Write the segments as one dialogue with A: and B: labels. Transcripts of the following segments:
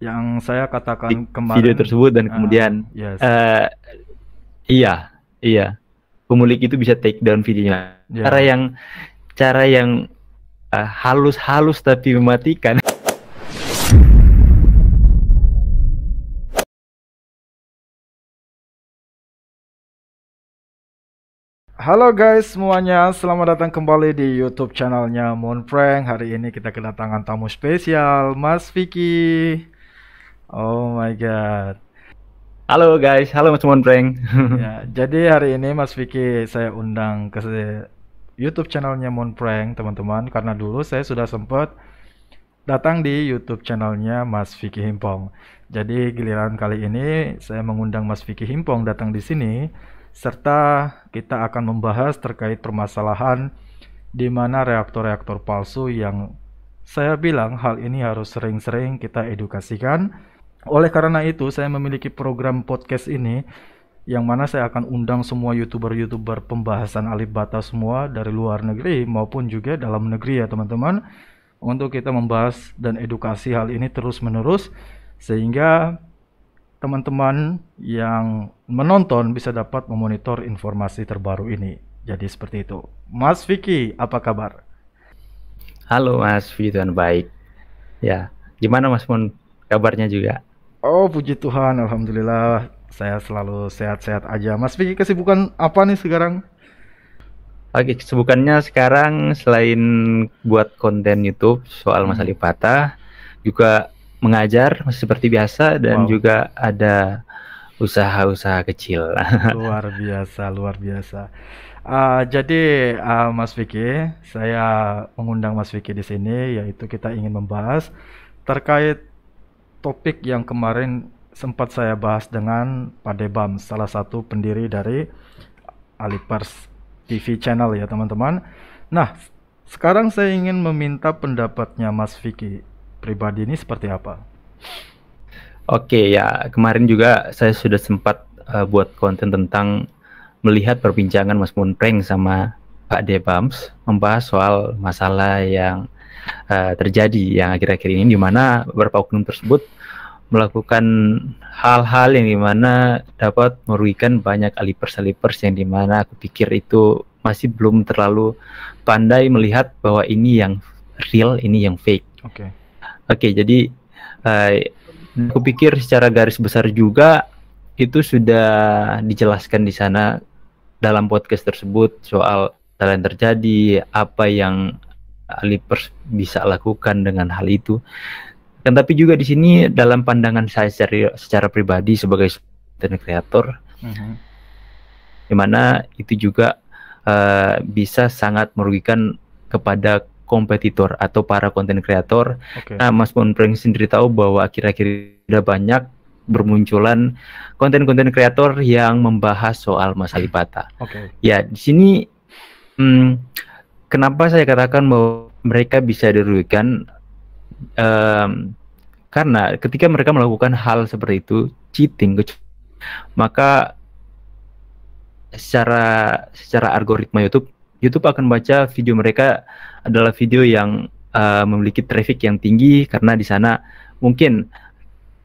A: yang saya katakan kemarin video tersebut dan eh, kemudian uh, yes. uh,
B: iya iya pemilik itu bisa take down videonya yeah. cara yang cara yang eh, halus-halus uh, halus -halus tapi mematikan
A: Halo guys semuanya, selamat datang kembali di YouTube channelnya Moon Prank. Hari ini kita kedatangan tamu spesial, Mas Vicky. Oh my god. Halo guys, halo Mas Monpreng. ya, jadi hari ini Mas Vicky saya undang ke YouTube channelnya Monpreng teman-teman karena dulu saya sudah sempat datang di YouTube channelnya Mas Vicky Himpong. Jadi giliran kali ini saya mengundang Mas Vicky Himpong datang di sini serta kita akan membahas terkait permasalahan di mana reaktor-reaktor palsu yang saya bilang hal ini harus sering-sering kita edukasikan oleh karena itu, saya memiliki program podcast ini yang mana saya akan undang semua youtuber-youtuber pembahasan alif bata semua dari luar negeri maupun juga dalam negeri ya teman-teman untuk kita membahas dan edukasi hal ini terus-menerus sehingga teman-teman yang menonton bisa dapat memonitor informasi terbaru ini. Jadi seperti itu. Mas Vicky, apa kabar?
B: Halo Mas Vicky, baik. Ya, gimana Mas Mun? Kabarnya juga?
A: Oh puji Tuhan, alhamdulillah saya selalu sehat-sehat aja. Mas Vicky kesibukan apa nih sekarang? Oke, kesibukannya sekarang selain
B: buat konten YouTube soal masa lipata, juga mengajar masih seperti biasa dan wow. juga ada usaha-usaha kecil. Luar
A: biasa, luar biasa. Uh, jadi uh, Mas Vicky, saya mengundang Mas Vicky di sini yaitu kita ingin membahas terkait topik yang kemarin sempat saya bahas dengan Pak Debam, salah satu pendiri dari Alipers TV channel ya teman-teman. Nah, sekarang saya ingin meminta pendapatnya Mas Vicky pribadi ini seperti apa?
B: Oke ya, kemarin juga saya sudah sempat uh, buat konten tentang melihat perbincangan Mas Munpreng sama Pak Debams membahas soal masalah yang uh, terjadi yang akhir-akhir ini di mana beberapa oknum tersebut melakukan hal-hal yang dimana dapat merugikan banyak alipers-alipers yang dimana aku pikir itu masih belum terlalu pandai melihat bahwa ini yang real, ini yang fake. Oke. Okay. Oke, okay, jadi uh, aku pikir secara garis besar juga itu sudah dijelaskan di sana dalam podcast tersebut soal hal terjadi, apa yang Alipers bisa lakukan dengan hal itu. Dan tapi juga di sini dalam pandangan saya secara, secara pribadi sebagai content creator, mm-hmm. dimana itu juga uh, bisa sangat merugikan kepada kompetitor atau para konten kreator. Okay. Nah, Mas Bonpreng sendiri tahu bahwa akhir-akhir sudah banyak bermunculan konten-konten kreator yang membahas soal masalah Lipata. Okay. Ya, di sini hmm, kenapa saya katakan bahwa mereka bisa dirugikan um, karena ketika mereka melakukan hal seperti itu cheating maka secara secara algoritma YouTube YouTube akan baca video mereka adalah video yang uh, memiliki traffic yang tinggi karena di sana mungkin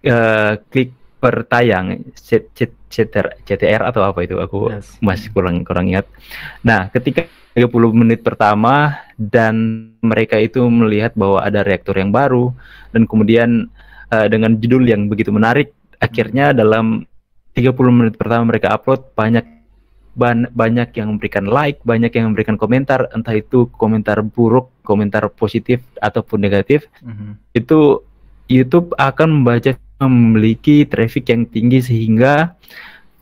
B: uh, klik bertayang CTR, CTR atau apa itu aku yes. masih kurang kurang ingat. Nah, ketika 30 menit pertama dan mereka itu melihat bahwa ada reaktor yang baru dan kemudian uh, dengan judul yang begitu menarik akhirnya hmm. dalam 30 menit pertama mereka upload banyak ban banyak yang memberikan like, banyak yang memberikan komentar entah itu komentar buruk, komentar positif ataupun negatif. Mm -hmm. Itu YouTube akan membaca memiliki traffic yang tinggi sehingga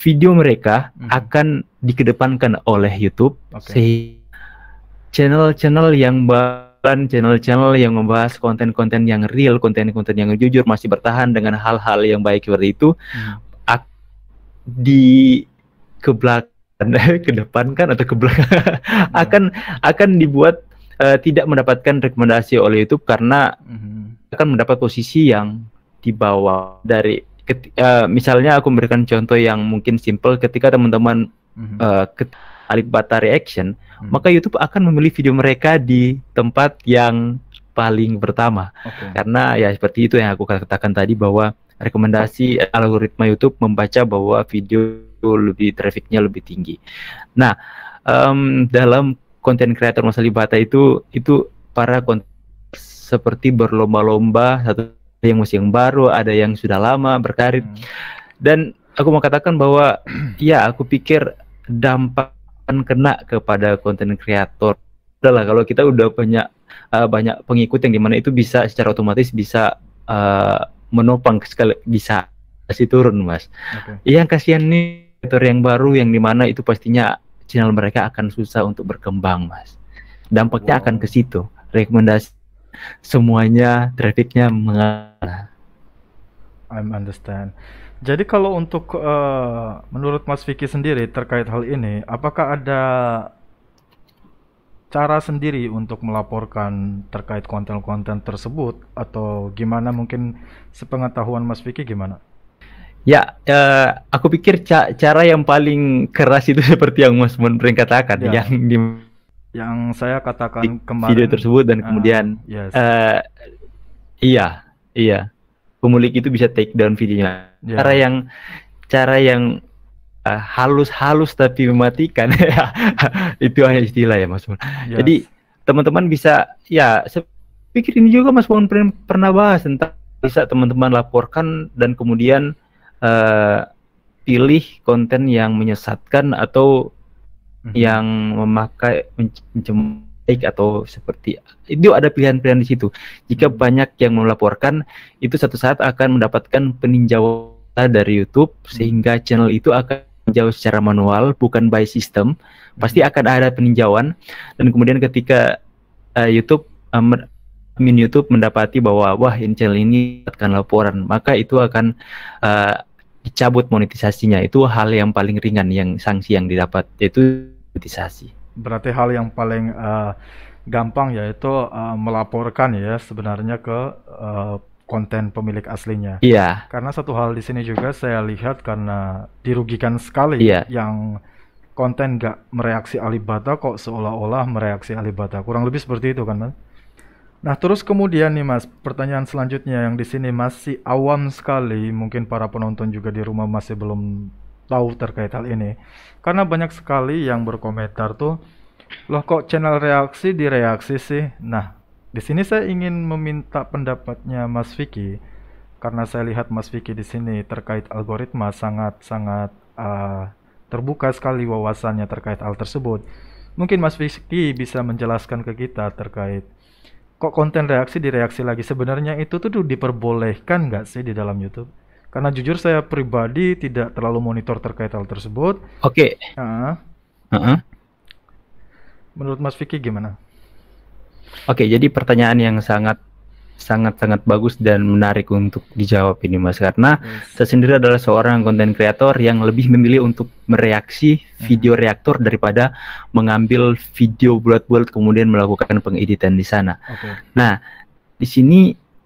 B: video mereka hmm. akan dikedepankan oleh YouTube okay. sehingga channel-channel yang bahkan channel-channel yang membahas konten-konten yang real, konten-konten yang jujur masih bertahan dengan hal-hal yang baik seperti itu hmm. di ke kedepankan atau ke belakang hmm. akan akan dibuat uh, tidak mendapatkan rekomendasi oleh YouTube karena hmm akan mendapat posisi yang di bawah dari uh, misalnya aku memberikan contoh yang mungkin simple ketika teman-teman mm-hmm. uh, ke, Alibata reaction mm-hmm. maka YouTube akan memilih video mereka di tempat yang paling pertama okay. karena ya seperti itu yang aku katakan tadi bahwa rekomendasi algoritma YouTube membaca bahwa video lebih trafficnya lebih tinggi. Nah um, dalam konten kreator Mas Alibata itu itu para konten seperti berlomba-lomba satu yang masih yang baru ada yang sudah lama berkarir hmm. dan aku mau katakan bahwa ya aku pikir dampak kena kepada konten kreator adalah kalau kita udah punya uh, banyak pengikut yang dimana itu bisa secara otomatis bisa uh, menopang sekali bisa kasih turun mas. Okay. Yang kasihan nih kreator yang baru yang dimana itu pastinya channel mereka akan susah untuk berkembang mas. Dampaknya wow. akan ke situ. Rekomendasi semuanya trafficnya mengalah.
A: I understand. Jadi kalau untuk uh, menurut Mas Vicky sendiri terkait hal ini, apakah ada cara sendiri untuk melaporkan terkait konten-konten tersebut atau gimana mungkin sepengetahuan Mas Vicky gimana?
B: Ya, uh, aku pikir ca cara yang paling keras itu seperti yang Mas Menteri katakan, ya. yang di
A: yang saya katakan kemarin video tersebut dan eh, kemudian uh, yes.
B: uh, iya iya pemilik itu bisa take down videonya yeah. cara yang cara yang uh, halus-halus tapi mematikan itu hanya istilah ya Mas. Yes. Jadi teman-teman bisa ya saya pikir ini juga Mas Pun pernah bahas tentang bisa teman-teman laporkan dan kemudian uh, pilih konten yang menyesatkan atau hmm. yang memakai mencemari atau seperti itu ada pilihan-pilihan di situ. Jika mhm. banyak yang melaporkan, itu satu saat akan mendapatkan peninjauan dari YouTube mhm. sehingga channel itu akan jauh secara manual bukan by system. Pasti mhm. akan ada peninjauan dan kemudian ketika uh, YouTube um, eh, Min YouTube mendapati bahwa wah ini channel ini akan laporan, maka itu akan uh, dicabut monetisasinya itu hal yang paling ringan yang sanksi yang didapat yaitu
A: monetisasi berarti hal yang paling uh, gampang yaitu uh, melaporkan ya sebenarnya ke uh, konten pemilik aslinya. Iya. Karena satu hal di sini juga saya lihat karena dirugikan sekali iya. yang konten gak mereaksi Alibata kok seolah-olah mereaksi Alibata. Kurang lebih seperti itu kan, Mas? Nah, terus kemudian nih Mas, pertanyaan selanjutnya yang di sini masih awam sekali, mungkin para penonton juga di rumah masih belum tahu terkait hal ini. Karena banyak sekali yang berkomentar tuh, loh kok channel reaksi direaksi sih? Nah, di sini saya ingin meminta pendapatnya Mas Vicky karena saya lihat Mas Vicky di sini terkait algoritma sangat-sangat uh, terbuka sekali wawasannya terkait hal tersebut. Mungkin Mas Vicky bisa menjelaskan ke kita terkait kok konten reaksi direaksi lagi sebenarnya itu tuh diperbolehkan nggak sih di dalam YouTube karena jujur saya pribadi tidak terlalu monitor terkait hal tersebut oke okay. uh, uh -huh. menurut Mas Vicky gimana
B: oke jadi pertanyaan yang sangat sangat-sangat bagus dan menarik untuk dijawab ini Mas karena yes. saya sendiri adalah seorang konten kreator yang lebih memilih untuk mereaksi mm-hmm. video reaktor daripada mengambil video bulat-bulat kemudian melakukan pengeditan di sana. Okay. Nah, di sini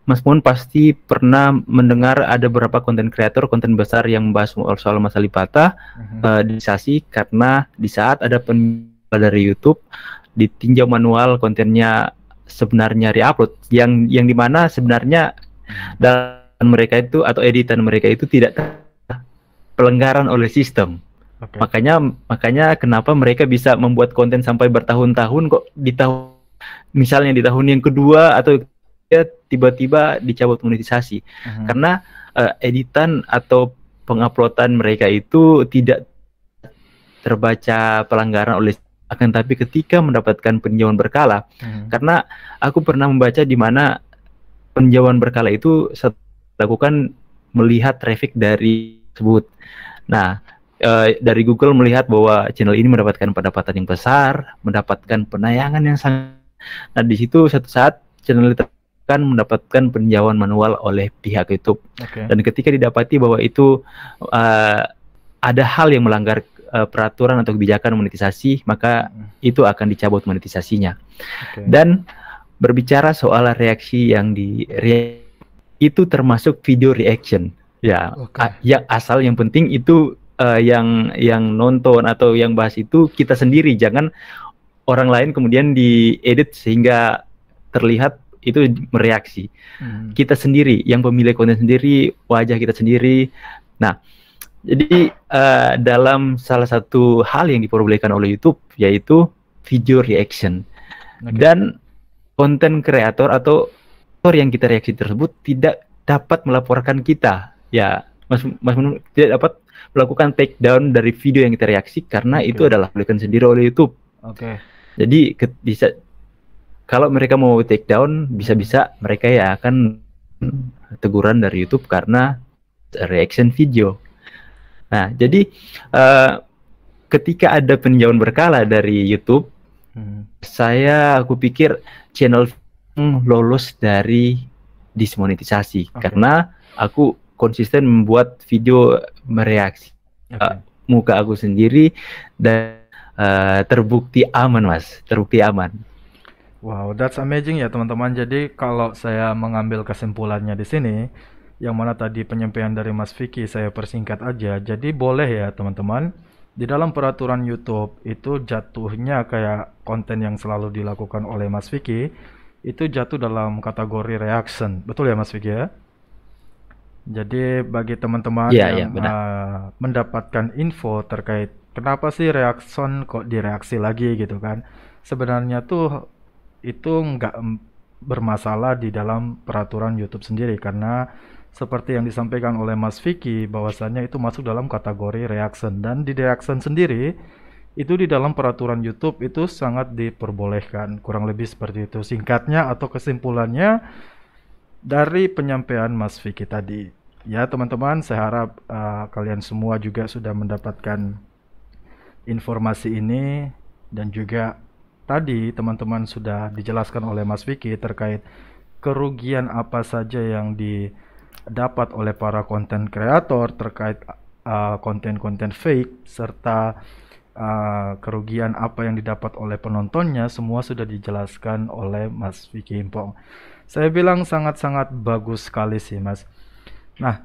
B: Mas Mun pasti pernah mendengar ada beberapa konten kreator konten besar yang membahas soal masalah lipata uh-huh. Mm-hmm. Eh, uh, di karena di saat ada penjual dari YouTube ditinjau manual kontennya sebenarnya reupload yang yang dimana sebenarnya dan mereka itu atau editan mereka itu tidak pelenggaran oleh sistem okay. makanya makanya kenapa mereka bisa membuat konten sampai bertahun-tahun kok di tahun misalnya di tahun yang kedua atau tiba-tiba dicabut monetisasi uh mhm. -huh. karena uh, editan atau penguploadan mereka itu tidak terbaca pelanggaran oleh akan tapi ketika mendapatkan peninjauan berkala hmm. karena aku pernah membaca di mana peninjauan berkala itu dilakukan melihat traffic dari tersebut. Nah, e, dari Google melihat bahwa channel ini mendapatkan pendapatan yang besar, mendapatkan penayangan yang sangat. Nah, di situ satu saat channel itu akan mendapatkan peninjauan manual oleh pihak YouTube. Okay. Dan ketika didapati bahwa itu uh, ada hal yang melanggar uh, peraturan atau kebijakan monetisasi, maka hmm. itu akan dicabut monetisasinya. Okay. Dan berbicara soal reaksi yang di itu termasuk video reaction. Ya, okay. ya asal yang penting itu uh, yang yang nonton atau yang bahas itu kita sendiri, jangan orang lain kemudian diedit sehingga terlihat itu mereaksi. Hmm. Kita sendiri, yang pemilik konten sendiri, wajah kita sendiri. Nah, jadi uh, dalam salah satu hal yang diperbolehkan oleh YouTube yaitu video reaction okay. dan konten kreator atau aktor yang kita reaksi tersebut tidak dapat melaporkan kita ya Mas Mas tidak dapat melakukan take down dari video yang kita reaksi karena okay. itu adalah bolehkan sendiri oleh YouTube. Oke. Okay. Jadi ke, bisa kalau mereka mau take down bisa-bisa mereka ya akan teguran dari YouTube karena reaction video. Nah, jadi uh, ketika ada peninjauan berkala dari YouTube, hmm. saya aku pikir channel hmm. lolos dari dismonetisasi okay. karena aku konsisten membuat video mereaksi okay. uh, eh, muka aku sendiri dan uh, terbukti aman, Mas. Terbukti aman.
A: Wow, that's amazing ya teman-teman. Jadi kalau saya mengambil kesimpulannya di sini, yang mana tadi penyampaian dari Mas Vicky saya persingkat aja. Jadi boleh ya teman-teman. Di dalam peraturan YouTube itu jatuhnya kayak konten yang selalu dilakukan oleh Mas Vicky itu jatuh dalam kategori reaction. Betul ya Mas Vicky ya? Jadi bagi teman-teman ya, yang ya, Uh, mendapatkan info terkait kenapa sih reaction kok direaksi lagi gitu kan. Sebenarnya tuh itu nggak bermasalah di dalam peraturan YouTube sendiri karena seperti yang disampaikan oleh Mas Vicky bahwasannya itu masuk dalam kategori reaction dan di reaction sendiri itu di dalam peraturan YouTube itu sangat diperbolehkan kurang lebih seperti itu singkatnya atau kesimpulannya dari penyampaian Mas Vicky tadi ya teman-teman saya harap uh, kalian semua juga sudah mendapatkan informasi ini dan juga tadi teman-teman sudah dijelaskan oleh Mas Vicky terkait kerugian apa saja yang di dapat oleh para konten kreator terkait uh, konten-konten uh, fake serta uh, kerugian apa yang didapat oleh penontonnya semua sudah dijelaskan oleh Mas Vicky Impong. Saya bilang sangat-sangat bagus sekali sih Mas. Nah,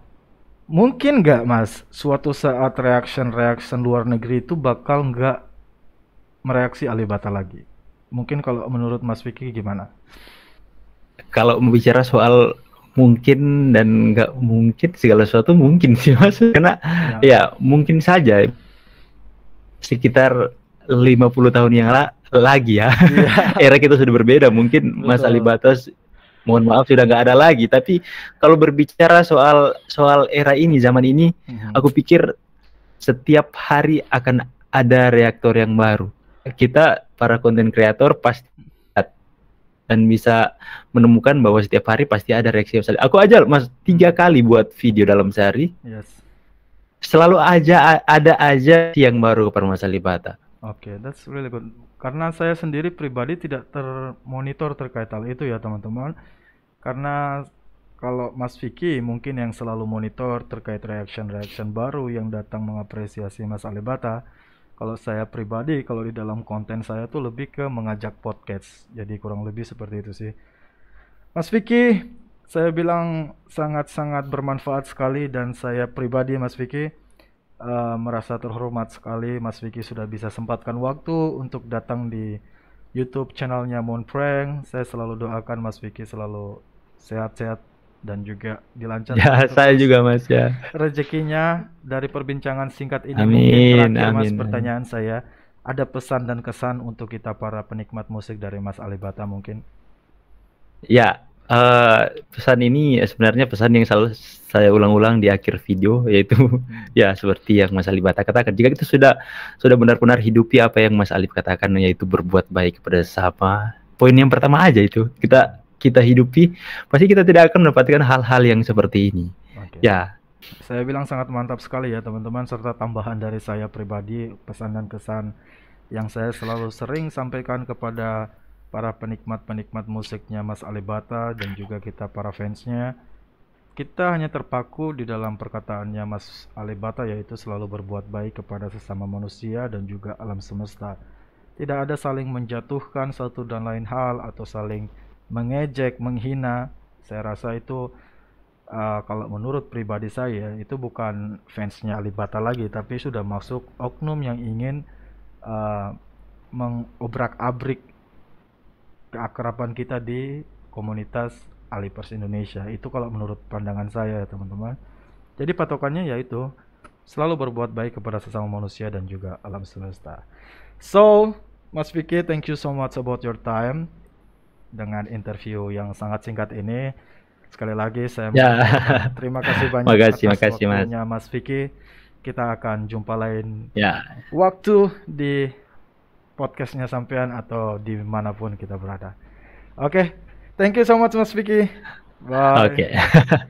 A: mungkin nggak Mas suatu saat reaction-reaction luar negeri itu bakal nggak mereaksi Alibata lagi? Mungkin kalau menurut Mas Vicky gimana?
B: Kalau bicara soal mungkin dan nggak mungkin segala sesuatu mungkin sih mas karena ya, ya mungkin saja sekitar 50 tahun yang lalu lagi ya. ya era kita sudah berbeda mungkin Betul. Mas Ali Batas mohon maaf sudah nggak ada lagi tapi kalau berbicara soal soal era ini zaman ini hmm. aku pikir setiap hari akan ada reaktor yang baru kita para konten kreator pasti dan bisa menemukan bahwa setiap hari pasti ada reaksi website. Aku aja mas tiga hmm. kali buat video dalam sehari. Yes. Selalu aja ada aja yang baru ke Permasalibata.
A: Oke, okay, that's really good. Karena saya sendiri pribadi tidak termonitor terkait hal itu ya teman-teman. Karena kalau Mas Vicky mungkin yang selalu monitor terkait reaction-reaction baru yang datang mengapresiasi Mas Alibata kalau saya pribadi, kalau di dalam konten saya tuh lebih ke mengajak podcast. Jadi kurang lebih seperti itu sih. Mas Vicky, saya bilang sangat-sangat bermanfaat sekali dan saya pribadi Mas Vicky uh, merasa terhormat sekali Mas Vicky sudah bisa sempatkan waktu untuk datang di YouTube channelnya Moon Prank. Saya selalu doakan Mas Vicky selalu sehat-sehat dan juga dilancarkan. Ya, saya juga Mas ya. Rezekinya dari perbincangan singkat ini amin, terakhir amin, Mas amin. pertanyaan saya, ada pesan dan kesan untuk kita para penikmat musik dari Mas Alibata mungkin?
B: Ya, uh, pesan ini sebenarnya pesan yang selalu saya ulang-ulang di akhir video yaitu hmm. ya seperti yang Mas Alibata katakan, jika kita sudah sudah benar-benar hidupi apa yang Mas Alib katakan yaitu berbuat baik kepada sesama. Poin yang pertama aja itu, kita kita hidupi, pasti kita tidak akan mendapatkan hal-hal yang seperti ini. Okay. Ya.
A: Saya bilang sangat mantap sekali ya teman-teman serta tambahan dari saya pribadi pesan dan kesan yang saya selalu sering sampaikan kepada para penikmat-penikmat musiknya Mas Alibata dan juga kita para fansnya. Kita hanya terpaku di dalam perkataannya Mas Alibata yaitu selalu berbuat baik kepada sesama manusia dan juga alam semesta. Tidak ada saling menjatuhkan satu dan lain hal atau saling mengejek, menghina, saya rasa itu uh, kalau menurut pribadi saya itu bukan fansnya Alibata lagi, tapi sudah masuk oknum yang ingin uh, mengobrak-abrik keakraban kita di komunitas Alipers Indonesia. Itu kalau menurut pandangan saya teman-teman. Jadi patokannya yaitu selalu berbuat baik kepada sesama manusia dan juga alam semesta. So, Mas Vicky, thank you so much about your time dengan interview yang sangat singkat ini. Sekali lagi saya ya. terima kasih banyak makasih, atas makasih, waktunya Mas. Mas Vicky. Kita akan jumpa lain ya. waktu di podcastnya sampean atau dimanapun kita berada. Oke, okay. thank you so much Mas Vicky. Bye. Oke. Okay.